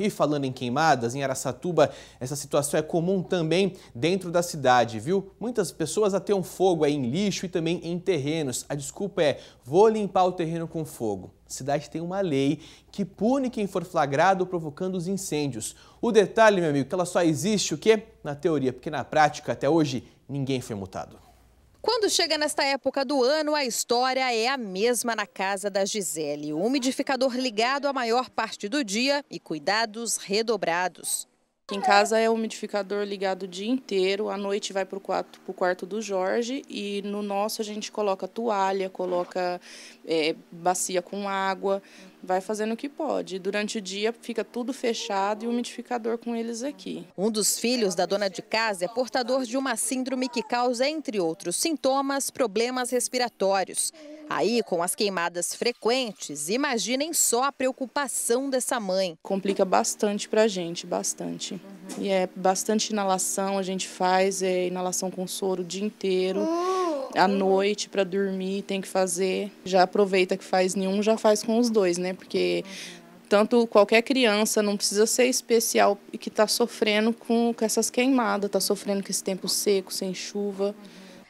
E falando em queimadas, em Aracatuba essa situação é comum também dentro da cidade, viu? Muitas pessoas até um fogo aí em lixo e também em terrenos. A desculpa é, vou limpar o terreno com fogo. A cidade tem uma lei que pune quem for flagrado provocando os incêndios. O detalhe, meu amigo, que ela só existe o quê? Na teoria, porque na prática, até hoje, ninguém foi multado. Quando chega nesta época do ano, a história é a mesma na casa da Gisele. Um umidificador ligado a maior parte do dia e cuidados redobrados. Aqui em casa é um umidificador ligado o dia inteiro, à noite vai para o quarto, quarto do Jorge e no nosso a gente coloca toalha, coloca é, bacia com água, vai fazendo o que pode. Durante o dia fica tudo fechado e o umidificador com eles aqui. Um dos filhos da dona de casa é portador de uma síndrome que causa, entre outros sintomas, problemas respiratórios. Aí, com as queimadas frequentes, imaginem só a preocupação dessa mãe. Complica bastante para a gente, bastante. E é bastante inalação, a gente faz é, inalação com soro o dia inteiro à noite para dormir, tem que fazer. Já aproveita que faz nenhum, já faz com os dois, né? Porque tanto qualquer criança não precisa ser especial e que está sofrendo com, com essas queimadas, está sofrendo com esse tempo seco, sem chuva.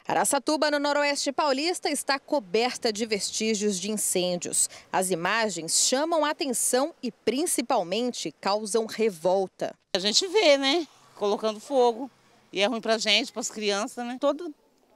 Araçatuba, no noroeste paulista, está coberta de vestígios de incêndios. As imagens chamam a atenção e, principalmente, causam revolta. A gente vê, né? Colocando fogo. E é ruim para gente, para as crianças, né? Todo,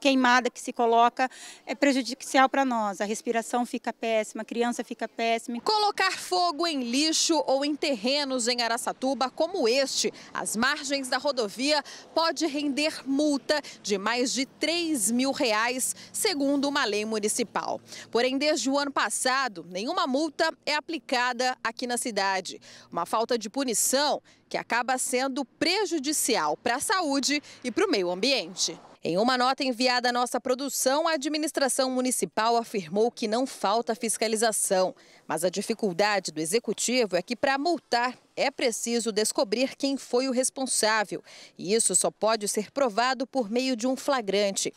queimada que se coloca é prejudicial para nós. A respiração fica péssima, a criança fica péssima. Colocar fogo em lixo ou em terrenos em Araçatuba como este, às margens da rodovia, pode render multa de mais de 3 mil reais, segundo uma lei municipal. Porém, desde o ano passado, nenhuma multa é aplicada aqui na cidade. Uma falta de punição que acaba sendo prejudicial para a saúde e para o meio ambiente. Em uma nota enviada à nossa produção, a administração municipal afirmou que não falta fiscalização. Mas a dificuldade do executivo é que, para multar, é preciso descobrir quem foi o responsável. E isso só pode ser provado por meio de um flagrante.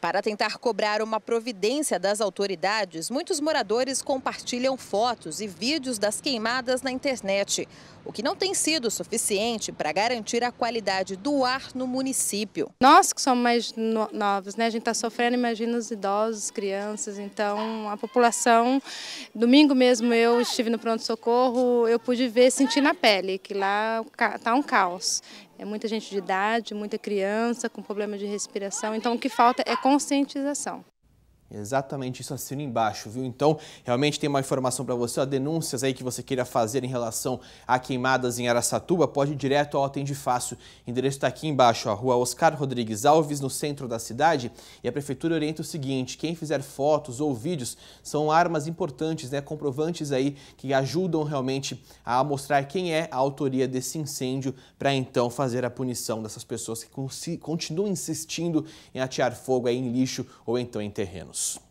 Para tentar cobrar uma providência das autoridades, muitos moradores compartilham fotos e vídeos das queimadas na internet, o que não tem sido suficiente para garantir a qualidade do ar no município. Nós que somos mais no novos, né? a gente está sofrendo, imagina os idosos, crianças, então a população... Domingo mesmo eu estive no pronto-socorro, eu pude ver, sentir na pele, que lá está um caos. É muita gente de idade, muita criança com problema de respiração. Então, o que falta é conscientização. Exatamente isso, assina embaixo, viu? Então, realmente tem uma informação para você, ó, denúncias aí que você queira fazer em relação a queimadas em Araçatuba, pode ir direto ao Atende Fácil. O endereço está aqui embaixo, a Rua Oscar Rodrigues Alves, no centro da cidade. E a Prefeitura orienta o seguinte, quem fizer fotos ou vídeos são armas importantes, né, comprovantes aí, que ajudam realmente a mostrar quem é a autoria desse incêndio, para então fazer a punição dessas pessoas que continuam insistindo em atear fogo aí em lixo ou então em terrenos. laws.